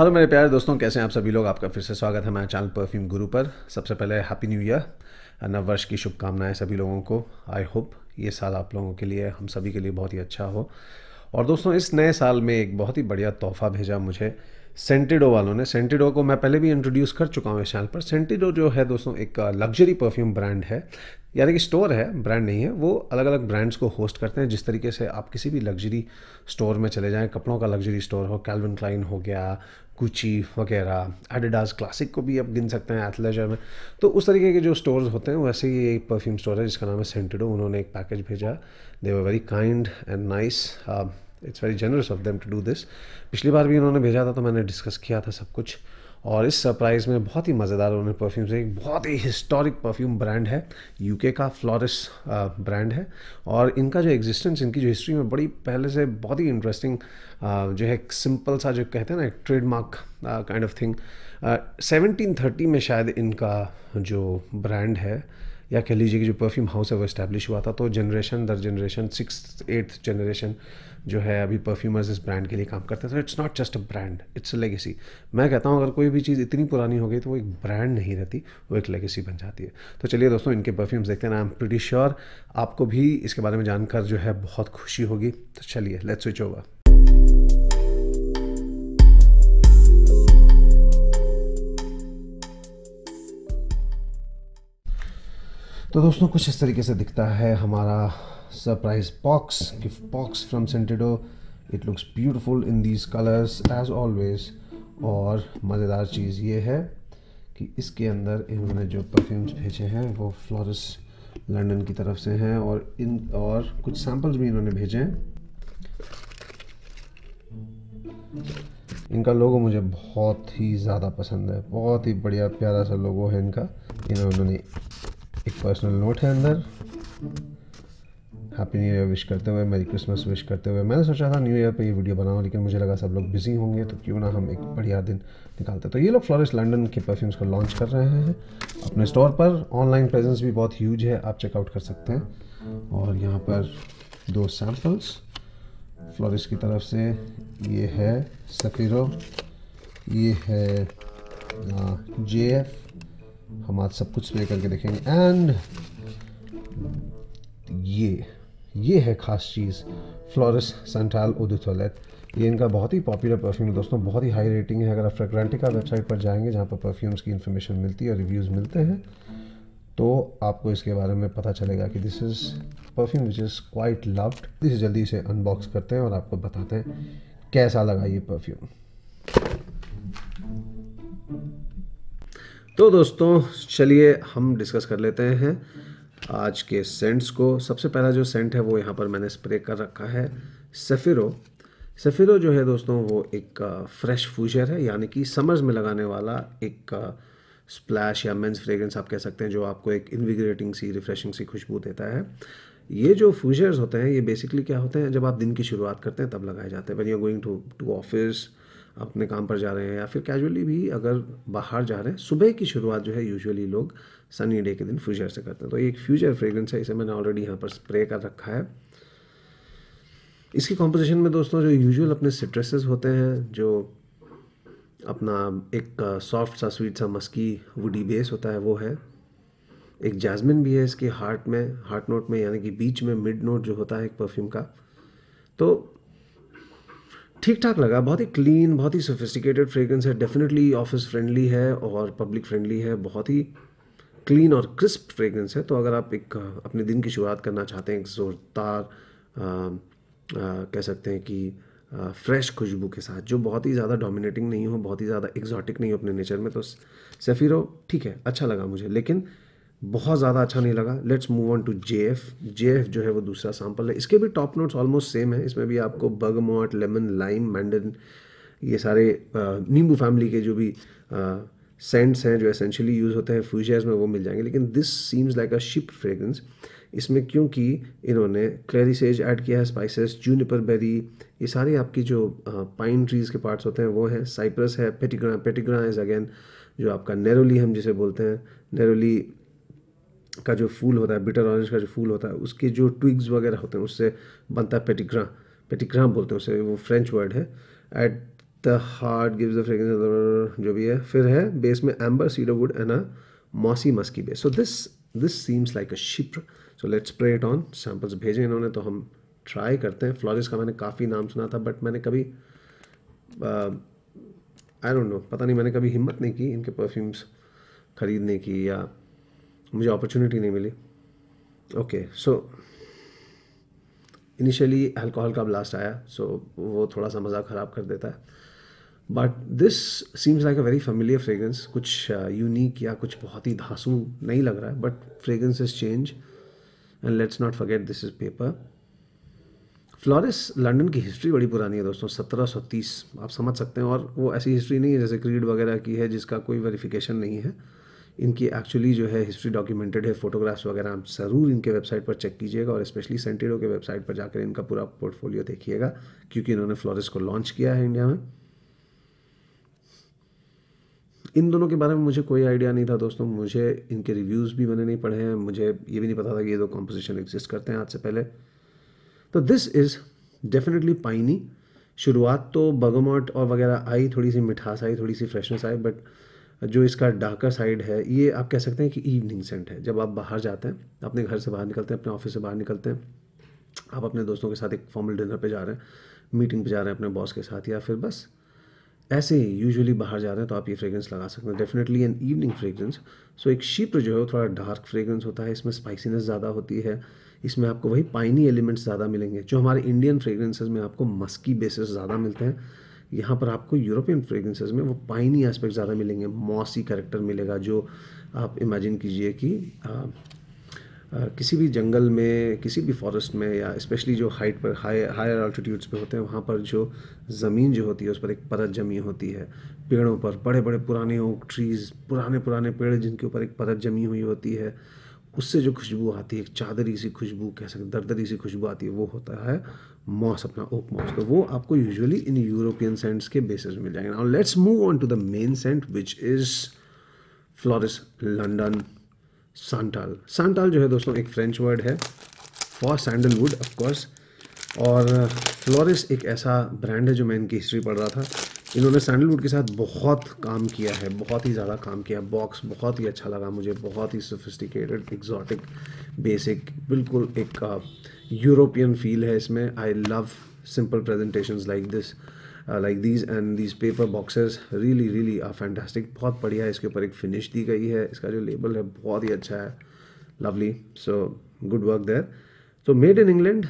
Hello मेरे प्यारे दोस्तों कैसे हैं आप सभी लोग आपका फिर से स्वागत है हमारे चैनल परफ्यूम गुरु पर सबसे पहले हैप्पी न्यू ईयर नव वर्ष की शुभकामनाएं सभी लोगों को आई होप ये साल आप लोगों के लिए हम सभी के लिए बहुत ही अच्छा हो और दोस्तों इस नए साल में एक बहुत ही बढ़िया तोहफा भेजा मुझे सेंटिडो वालों ने सेंटिडो को मैं पहले भी इंट्रोड्यूस कर चुका हूँ इस चैनल पर सेंटिडो जो है दोस्तों एक लग्जरी परफ्यूम ब्रांड है यानी कि स्टोर है ब्रांड नहीं है वो अलग अलग ब्रांड्स को होस्ट करते हैं जिस तरीके से आप किसी भी लग्जरी स्टोर में चले जाएं कपड़ों का लग्जरी स्टोर हो कैलविन क्लाइन हो गया कुची वगैरह एडिडास क्लासिक को भी आप गिन सकते हैं एथलेजर में तो उस तरीके के जो स्टोर्स होते हैं वैसे ही एक परफ्यूम स्टोर है जिसका नाम है सेंटेडो उन्होंने एक पैकेज भेजा they were very kind and nice it's very generous of them to do this पिछली बार भी उन्होंने भेजा था तो मैंने डिस्कस किया था सब कुछ और इस सरप्राइज़ में बहुत ही मज़ेदार उन्होंने परफ्यूम से एक बहुत ही हिस्टोरिक परफ्यूम ब्रांड है यूके का फ्लोरिस ब्रांड है और इनका जो एग्जिस्टेंस इनकी जो हिस्ट्री में बड़ी पहले से बहुत ही इंटरेस्टिंग जो है सिंपल सा जो कहते हैं ना एक trademark kind of thing seventeen thirty में शायद इनका जो ब्रांड है या कह लीजिए कि जो परफ्यूम हाउस है वो इस्टेब्लिश हुआ था तो जनरेशन दर जनरेशन सिक्स एट्थ जनरेशन जो है अभी परफ्यूमर्स इस ब्रांड के लिए काम करते हैं तो it's not just a brand it's a legacy मैं कहता हूँ अगर कोई भी चीज़ इतनी पुरानी हो गई तो वो एक ब्रांड नहीं रहती वो एक लेगेसी बन जाती है तो चलिए दोस्तों इनके परफ्यूम्स देखते हैं आई एम प्रिटी श्योर आपको भी इसके बारे में जानकर जो है बहुत खुशी होगी तो चलिए लेट्स स्विच ओवर तो दोस्तों कुछ इस तरीके से दिखता है हमारा surprise box gift box from Scentedo it looks beautiful in these colours as always और मज़ेदार चीज़ ये है कि इसके अंदर इन्होंने जो परफ्यूम्स भेजे हैं वो फ्लोरस लंदन की तरफ से हैं और इन और कुछ सैम्पल्स भी इन्होंने भेजे हैं इनका लोगो मुझे बहुत ही ज़्यादा पसंद है बहुत ही बढ़िया प्यारा सा लोगो है इनका इन्होंने एक पर्सनल नोट है अंदर हैप्पी न्यू ईयर विश करते हुए मेरी क्रिसमस विश करते हुए मैंने सोचा था न्यू ईयर पे ये वीडियो बनाऊँ लेकिन मुझे लगा सब लोग बिजी होंगे तो क्यों ना हम एक बढ़िया दिन निकालते तो ये लोग फ्लोरिस लंडन के परफ्यूम्स को लॉन्च कर रहे हैं अपने स्टोर पर ऑनलाइन प्रेजेंस भी बहुत ह्यूज है आप चेकआउट कर सकते हैं और यहाँ पर दो सैम्पल्स फ्लोरिस की तरफ से ये है सफीरो ये है जे एफ हम आज सब कुछ प्ले करके देखेंगे एंड ये ये है ख़ास चीज़ फ्लोरस सेंटाल ओडिथोलेट ये इनका बहुत ही पॉपुलर परफ्यूम है दोस्तों बहुत ही हाई रेटिंग है अगर आप फ्रेग्रेंटिका वेबसाइट पर जाएंगे जहाँ पर परफ्यूम्स की इन्फॉर्मेशन मिलती है और रिव्यूज़ मिलते हैं तो आपको इसके बारे में पता चलेगा कि this is perfume which is quite loved इसे जल्दी से अनबॉक्स करते हैं और आपको बताते हैं कैसा लगा ये परफ्यूम तो दोस्तों चलिए हम डिस्कस कर लेते हैं आज के सेंट्स को सबसे पहला जो सेंट है वो यहाँ पर मैंने स्प्रे कर रखा है सफ़िरो सफ़िरो जो है दोस्तों वो एक फ्रेश फ्यूजर है यानी कि समर्स में लगाने वाला एक स्प्लैश या मेंस फ्रेगरेंस आप कह सकते हैं जो आपको एक इन्विग्रेटिंग सी रिफ्रेशिंग सी खुशबू देता है ये जो फ्यूजर्स होते हैं ये बेसिकली क्या होते हैं जब आप दिन की शुरुआत करते हैं तब लगाए जाते हैं when you going to to office अपने काम पर जा रहे हैं या फिर कैजुअली भी अगर बाहर जा रहे हैं सुबह की शुरुआत जो है यूजुअली लोग सनी डे के दिन फ्यूचर से करते हैं तो ये एक फ्यूचर फ्रेगरेंस है इसे मैंने ऑलरेडी यहाँ पर स्प्रे कर रखा है इसकी कॉम्पोजिशन में दोस्तों जो यूजुअल अपने सिट्रसेस होते हैं जो अपना एक सॉफ्ट सा स्वीट सा मस्की वुडी बेस होता है वो है एक जैस्मिन भी है इसके हार्ट में हार्ट नोट में यानी कि बीच में मिड नोट जो होता है एक परफ्यूम का तो ठीक ठाक लगा बहुत ही क्लीन बहुत ही सोफिस्टिकेटेड फ्रेगरेंस है डेफिनेटली ऑफिस फ्रेंडली है और पब्लिक फ्रेंडली है बहुत ही क्लीन और क्रिस्प फ्रेगरेंस है तो अगर आप एक अपने दिन की शुरुआत करना चाहते हैं एक ज़ोरदार कह सकते हैं कि फ्रेश खुशबू के साथ जो बहुत ही ज़्यादा डोमिनेटिंग नहीं हो बहुत ही ज़्यादा एग्जॉटिक नहीं हो अपने नेचर में तो सेफिरो ठीक है अच्छा लगा मुझे लेकिन बहुत ज़्यादा अच्छा नहीं लगा let's move on to J F J F जो है वो दूसरा सैम्पल है इसके भी टॉप नोट्स ऑलमोस्ट सेम है इसमें भी आपको bergamot lemon lime mandarin ये सारे नींबू फैमिली के जो भी सेंट्स हैं जो एसेंशियली यूज़ होते हैं फ्यूजर्स में वो मिल जाएंगे लेकिन this seems like a chypre fragrance इसमें क्योंकि इन्होंने सेज ऐड किया है स्पाइसेस जूनिपर बेरी ये सारी आपकी जो पाइन ट्रीज़ के पार्ट्स होते हैं वो हैं साइप्रस है पेटिग्रा पेटिग्रा इज़ अगेन जो आपका नेरोली हम जिसे बोलते हैं नेरोली का जो फूल होता है बिटर ऑरेंज का जो फूल होता है उसके जो ट्विग्स वगैरह होते हैं उससे बनता है पेटिग्रा पेटिग्रा बोलते हैं उसे वो फ्रेंच वर्ड है at the heart gives the fragrance जो भी है फिर है बेस में amber cedar wood and a mossy musky base so this this seems like a chypre so let's spray it on samples भेजे इन्होंने तो हम ट्राई करते हैं फ्लॉरिस का मैंने काफ़ी नाम सुना था बट मैंने कभी आई डोंट नो पता नहीं मैंने कभी हिम्मत नहीं की इनके परफ्यूम्स ख़रीदने की या मुझे अपॉर्चुनिटी नहीं मिली ओके सो इनिशियली अल्कोहल का ब्लास्ट आया सो so वो थोड़ा सा मज़ा ख़राब कर देता है but this seems like a very familiar fragrance कुछ यूनिक uh, या कुछ बहुत ही धांसू नहीं लग रहा है but fragrance is change and let's not forget this is paper Floris London की हिस्ट्री बड़ी पुरानी है दोस्तों 1730 आप समझ सकते हैं और वो ऐसी हिस्ट्री नहीं है जैसे क्रीड वगैरह की है जिसका कोई वेरिफिकेशन नहीं है इनकी एक्चुअली जो है हिस्ट्री डॉक्यूमेंटेड है फोटोग्राफ्स वगैरह आप ज़रूर इनके वेबसाइट पर चेक कीजिएगा और स्पेशली सेंटेडो के वेबसाइट पर जाकर इनका पूरा पोर्टफोलियो देखिएगा क्योंकि इन्होंने फ्लोरिस को लॉन्च किया है इंडिया में इन दोनों के बारे में मुझे कोई आइडिया नहीं था दोस्तों मुझे इनके रिव्यूज़ भी मैंने नहीं पढ़े हैं मुझे ये भी नहीं पता था कि ये दो कॉम्पोजिशन एग्जिस्ट करते हैं आज से पहले तो दिस इज़ डेफिनेटली पाइनी शुरुआत तो बगमोट और वगैरह आई थोड़ी सी मिठास आई थोड़ी सी फ्रेशनेस आई बट जो इसका डार्कर साइड है ये आप कह सकते हैं कि इवनिंग सेंट है जब आप बाहर जाते हैं अपने घर से बाहर निकलते हैं अपने ऑफिस से बाहर निकलते हैं आप अपने दोस्तों के साथ एक फॉर्मल डिनर पे जा रहे हैं मीटिंग पे जा रहे हैं अपने बॉस के साथ या फिर बस ऐसे ही यूजली बाहर जा रहे हैं तो आप ये फ्रेग्रेंस लगा सकते हैं definitely an evening fragrance so एक शिप्र जो है वो थोड़ा डार्क फ्रेग्रेंस होता है इसमें स्पाइसीनेस ज़्यादा होती है इसमें आपको वही पाइनी एलिमेंट्स ज़्यादा मिलेंगे जो हमारे इंडियन फ्रेगरेंसेज में आपको मस्की बेसिस ज़्यादा मिलते हैं यहाँ पर आपको यूरोपियन फ्रेगरेंसेज में वो पाइनी एस्पेक्ट ज़्यादा मिलेंगे मॉसी करेक्टर मिलेगा जो आप इमेजिन कीजिए कि आ, किसी भी जंगल में किसी भी फॉरेस्ट में या स्पेशली जो हाइट पर हाई हायर आल्टीट्यूड्स पे होते हैं वहाँ पर जो ज़मीन जो होती है उस पर एक परत जमी होती है पेड़ों पर बड़े बड़े पुराने ओक ट्रीज़ पुराने पुराने पेड़ जिनके ऊपर एक परत जमी हुई होती है उससे जो खुशबू आती है एक चादरी सी खुशबू कह सकते दरदरी सी खुशबू आती है वो होता है मॉस अपना ओक मॉस तो वो आपको यूजुअली इन यूरोपियन सेंट्स के बेसिस मिल जाएंगे और let's move on to the main scent which is Floris London Santal Santal जो है दोस्तों एक फ्रेंच वर्ड है फॉर सैंडलवुड ऑफकोर्स और फ्लोरिस एक ऐसा ब्रांड है जो मैं इनकी हिस्ट्री पढ़ रहा था इन्होंने सैंडलवुड के साथ बहुत काम किया है बहुत ही ज़्यादा काम किया बॉक्स बहुत ही अच्छा लगा मुझे बहुत ही सोफिस्टिकेटेड एग्जॉटिक बेसिक बिल्कुल एक यूरोपियन फील है इसमें I love simple presentation like this like these and these paper boxes really really really are बहुत बढ़िया है इसके ऊपर एक फिनिश दी गई है इसका जो लेबल है बहुत ही अच्छा है lovely so good work there तो made in England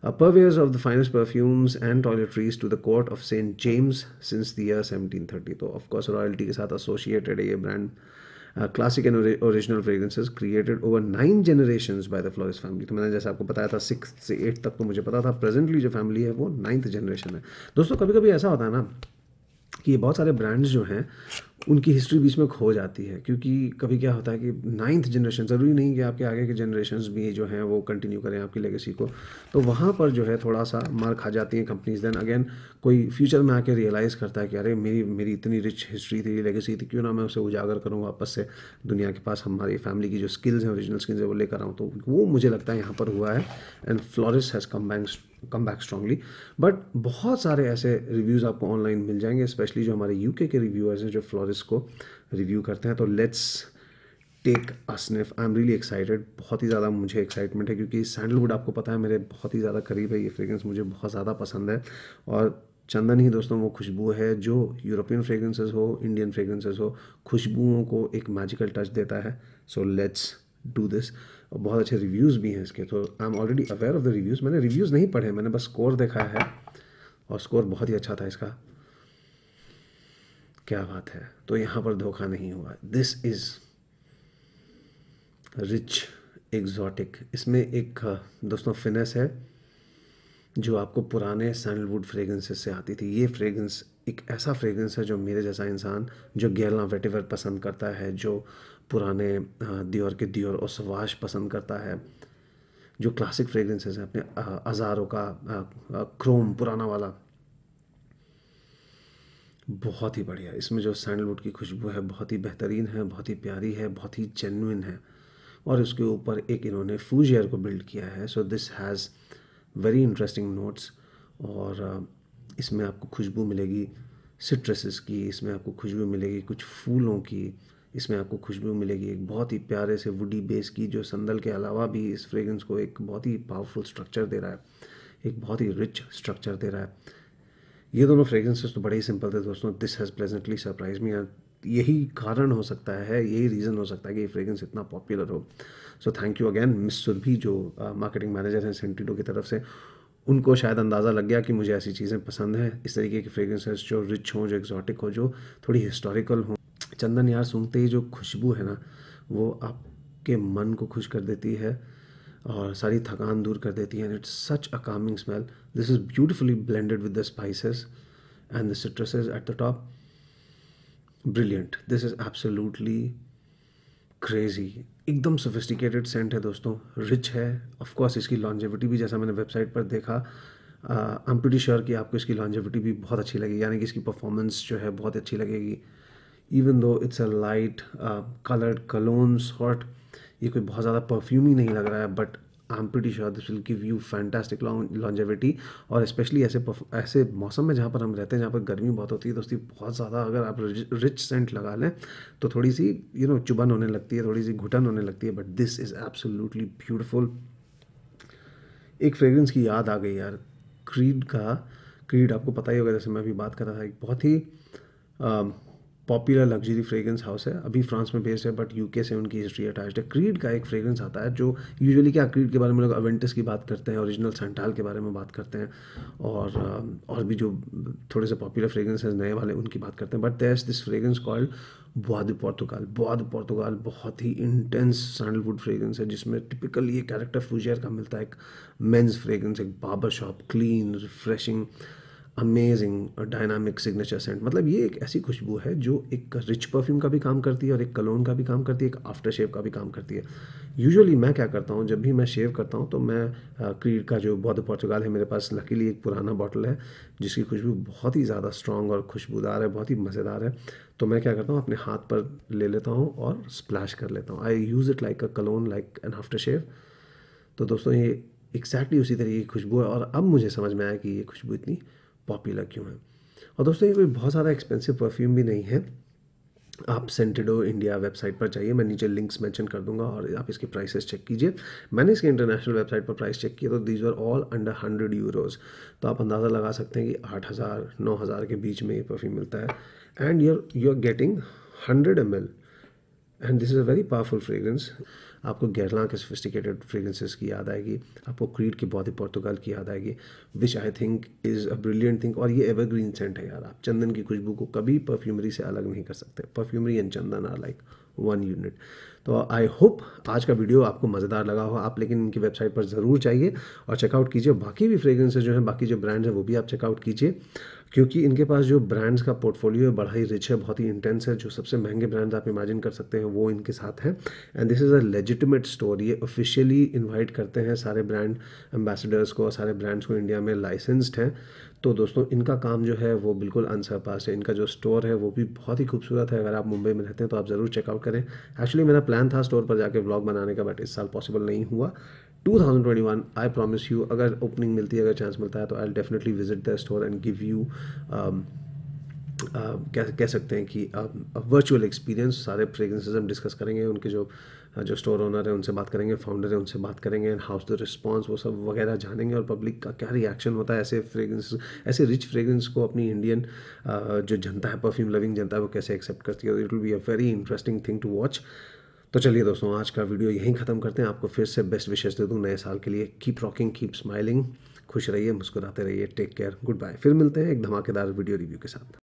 A purveyor of the finest perfumes and toiletries to the court of St. James since the year 1730. So, of course, royalty is associated a brand. Uh, classic and original fragrances created over nine generations by the Flores family. So, I told you that from 6th to 8th, I knew that presently the family is 9th generation. Friends, sometimes it happens कि ये बहुत सारे brands जो हैं उनकी history बीच में खो जाती है क्योंकि कभी क्या होता है कि नाइन्थ जनरेशन ज़रूरी नहीं कि आपके आगे के जनरेशन भी जो हैं वो कंटिन्यू करें आपकी लेगेसी को तो वहाँ पर जो है थोड़ा सा मार खा जाती हैं कंपनीज देन अगेन कोई फ्यूचर में आके रियलाइज़ करता है कि अरे मेरी मेरी इतनी रिच हिस्ट्री थी लेगेसी थी क्यों ना मैं उसे उजागर करूँ वापस से दुनिया के पास हमारी फैमिली की जो स्किल्स हैं ओरिजिनल स्किल्स हैं वो लेकर आऊँ तो वो मुझे लगता है यहाँ पर हुआ है and Floris has come bank come back strongly but बहुत सारे ऐसे रिव्यूज़ आपको ऑनलाइन मिल जाएंगे स्पेशली जो हमारे यूके के रिव्यूअर्स हैं जो फ्लोरिस को रिव्यू करते हैं तो let's take a sniff I am really excited बहुत ही ज़्यादा मुझे एक्साइटमेंट है क्योंकि सैंडलवुड आपको पता है मेरे बहुत ही ज़्यादा करीब है ये फ्रेगरेंस मुझे बहुत ज़्यादा पसंद है और चंदन ही दोस्तों वो खुशबू है जो यूरोपियन फ्रेगरेंसेस हो इंडियन फ्रेगरेंसेस हो खुशबुओं को एक मैजिकल टच देता है सो लेट्स डू दिस और बहुत अच्छे रिव्यूज़ भी हैं इसके तो I am already aware of the reviews मैंने रिव्यूज़ नहीं पढ़े मैंने बस स्कोर देखा है और स्कोर बहुत ही अच्छा था इसका क्या बात है तो यहाँ पर धोखा नहीं हुआ दिस इज़ रिच एग्जॉटिक इसमें एक दोस्तों फिनेस है जो आपको पुराने सैंडलवुड फ्रेगरेंसेस से आती थी ये फ्रेगरेंस एक ऐसा फ्रेगरेंस है जो मेरे जैसा इंसान जो गैलना वेटिवर पसंद करता है जो पुराने दियोर के दियोर और सवाश पसंद करता है जो क्लासिक फ्रेगरेंसेस हैं अपने अजारों का क्रोम पुराना वाला बहुत ही बढ़िया इसमें जो सैंडलवुड की खुशबू है बहुत ही बेहतरीन है बहुत ही प्यारी है बहुत ही जेनविन है और इसके ऊपर एक इन्होंने फूजियर को बिल्ड किया है so this has very interesting notes और इसमें आपको खुशबू मिलेगी सिट्रसेस की इसमें आपको खुशबू मिलेगी कुछ फूलों की इसमें आपको खुशबू मिलेगी एक बहुत ही प्यारे से वुडी बेस की जो संदल के अलावा भी इस फ्रेगरेंस को एक बहुत ही पावरफुल स्ट्रक्चर दे रहा है एक बहुत ही रिच स्ट्रक्चर दे रहा है ये दोनों फ्रेगरेंसेस तो बड़े ही सिंपल थे दोस्तों this has pleasantly surprise me यही कारण हो सकता है यही रीज़न हो सकता है कि ये फ्रेगरेंस इतना पॉपुलर हो so thank you again miss Surabhi जो मार्केटिंग uh, मैनेजर हैं सेंटिडो की तरफ से उनको शायद अंदाज़ा लग गया कि मुझे ऐसी चीज़ें पसंद हैं इस तरीके की फ्रेगरेंसेस जो रिच हों जो एग्जॉटिक हो जो थोड़ी हिस्टोरिकल हों चंदन यार सूंघते ही जो खुशबू है ना वो आपके मन को खुश कर देती है और सारी थकान दूर कर देती है and it's such a calming smell this is beautifully blended with the spices and the citruses at the top brilliant this is absolutely crazy एकदम सोफिस्टिकेटेड सेंट है दोस्तों रिच है ऑफकोर्स इसकी लॉन्जेविटी भी जैसा मैंने वेबसाइट पर देखा आई एम प्रिटी श्योर कि आपको इसकी लॉन्जेविटी भी बहुत अच्छी लगेगी यानी कि इसकी परफॉर्मेंस जो है बहुत अच्छी लगेगी even though it's a light coloured cologne short ये कोई बहुत ज़्यादा परफ्यूम ही नहीं लग रहा है but I am pretty sure this will give you fantastic longevity और स्पेशली ऐसे ऐसे मौसम में जहाँ पर हम रहते हैं जहाँ पर गर्मी बहुत होती है तो उसकी बहुत ज़्यादा अगर आप रिच सेंट लगा लें तो थोड़ी सी यू you नो know, चुभन होने लगती है थोड़ी सी घुटन होने लगती है but this is absolutely beautiful एक फ्रेगरेंस की याद आ गई यार क्रीड का क्रीड आपको पता ही होगा जैसे मैं अभी बात कर रहा था एक बहुत ही um, popular luxury fragrance house है अभी फ्रांस में बेस्ड है बट यूके से उनकी हिस्ट्री अटैच्ड है क्रीड का एक फ्रेगरेंस आता है जो यूजुअली क्या क्रीड के बारे में लोग अवेंटस की बात करते हैं ओरिजिनल सेंटाल के बारे में बात करते हैं और और भी जो थोड़े से पॉपुलर फ्रेगरेंस है नए वाले उनकी बात करते हैं but there this fragrance called Bois du Portugal Bois du Portugal बहुत ही इंटेंस सैंडलवुड फ्रेगरेंस है जिसमें टिपिकली ये कैरेक्टर फ्रूजियर का मिलता है एक मेंस फ्रेगरेंस एक barber shop clean refreshing amazing और डायनामिक सिग्नेचर सेंट मतलब ये एक ऐसी खुशबू है जो एक रिच परफ्यूम का भी काम करती है और एक कलोन का भी काम करती है एक आफ्टर शेव का भी काम करती है यूजुअली मैं क्या करता हूँ जब भी मैं शेव करता हूँ तो मैं क्रीड का जो बहुत पोर्चुगाल है मेरे पास लकीली एक पुराना बॉटल है जिसकी खुशबू बहुत ही ज़्यादा स्ट्रॉन्ग और खुशबूदार है बहुत ही मज़ेदार है तो मैं क्या करता हूँ अपने हाथ पर ले लेता हूँ और स्प्लैश कर लेता हूँ I use it like a cologne like an after shave तो दोस्तों ये एक्जैक्टली exactly उसी तरीके की खुशबू है और अब मुझे समझ में आया कि ये खुशबू इतनी पॉपुलर क्यों है और दोस्तों ये कोई बहुत ज़्यादा एक्सपेंसिव परफ्यूम भी नहीं है आप सेंटेडो इंडिया वेबसाइट पर जाइए मैं नीचे लिंक्स मेंशन कर दूंगा और आप इसके प्राइसेस चेक कीजिए मैंने इसके इंटरनेशनल वेबसाइट पर प्राइस चेक किया तो these are all under hundred euros तो आप अंदाज़ा लगा सकते हैं कि आठ हज़ार नौ हज़ार के बीच में ये परफ्यूम मिलता है and your you are getting hundred M L and this is a very powerful fragrance आपको गैरला के सोफिस्टिकेटेड फ्रेगरेंसेस की याद आएगी आपको क्रीड की बॉडी पोर्तुगाल की याद आएगी which I think is a brilliant thing और ये एवरग्रीन सेंट है यार आप चंदन की खुशबू को कभी परफ्यूमरी से अलग नहीं कर सकते perfumery and chandan are like one unit so I hope आज का वीडियो आपको मज़ेदार लगा हो आप लेकिन इनकी वेबसाइट पर ज़रूर जाइए और चेकआउट कीजिए बाकी भी फ्रेगरेंसेज जो हैं बाकी जो ब्रांड्स हैं वो भी आप चेकआउट कीजिए क्योंकि इनके पास जो ब्रांड्स का पोर्टफोलियो है बड़ा ही रिच है बहुत ही इंटेंस है जो सबसे महंगे ब्रांड्स आप इमेजिन कर सकते हैं वो इनके साथ हैं and this is a legitimate store ये ऑफिशियली इन्वाइट करते हैं सारे ब्रांड एम्बेसडर्स को और सारे ब्रांड्स को इंडिया में लाइसेंस्ड हैं तो दोस्तों इनका काम जो है वो बिल्कुल अनसरपास है इनका जो स्टोर है वो भी बहुत ही खूबसूरत है अगर आप मुंबई में रहते हैं तो आप ज़रूर चेकआउट करें एक्चुअली मेरा प्लान था स्टोर पर जाके ब्लॉग बनाने का बट इस साल पॉसिबल नहीं हुआ 2021 आई प्रॉमिस यू अगर ओपनिंग मिलती है अगर चांस मिलता है तो I definitely visit the store and give you कह सकते हैं कि वर्चुअल um, एक्सपीरियंस सारे फ्रेग्रेंसेज हम डिस्कस करेंगे उनके जो uh, जो स्टोर ओनर है उनसे बात करेंगे फाउंडर है उनसे बात करेंगे एंड हाउस द रिस्पॉन्स वो सब वगैरह जानेंगे और पब्लिक का क्या रिएक्शन होता है ऐसे फ्रेग्रेंस ऐसे रिच फ्रेग्रेंस को अपनी इंडियन uh, जो जनता है परफ्यूम लविंग जनता है वो कैसे एक्सेप्ट करती है it will be a very interesting thing to watch तो चलिए दोस्तों आज का वीडियो यहीं ख़त्म करते हैं आपको फिर से बेस्ट विशेष दे दूँ नए साल के लिए कीप रॉकिंग कीप स्माइलिंग खुश रहिए मुस्कुराते रहिए टेक केयर गुड बाय फिर मिलते हैं एक धमाकेदार वीडियो रिव्यू के साथ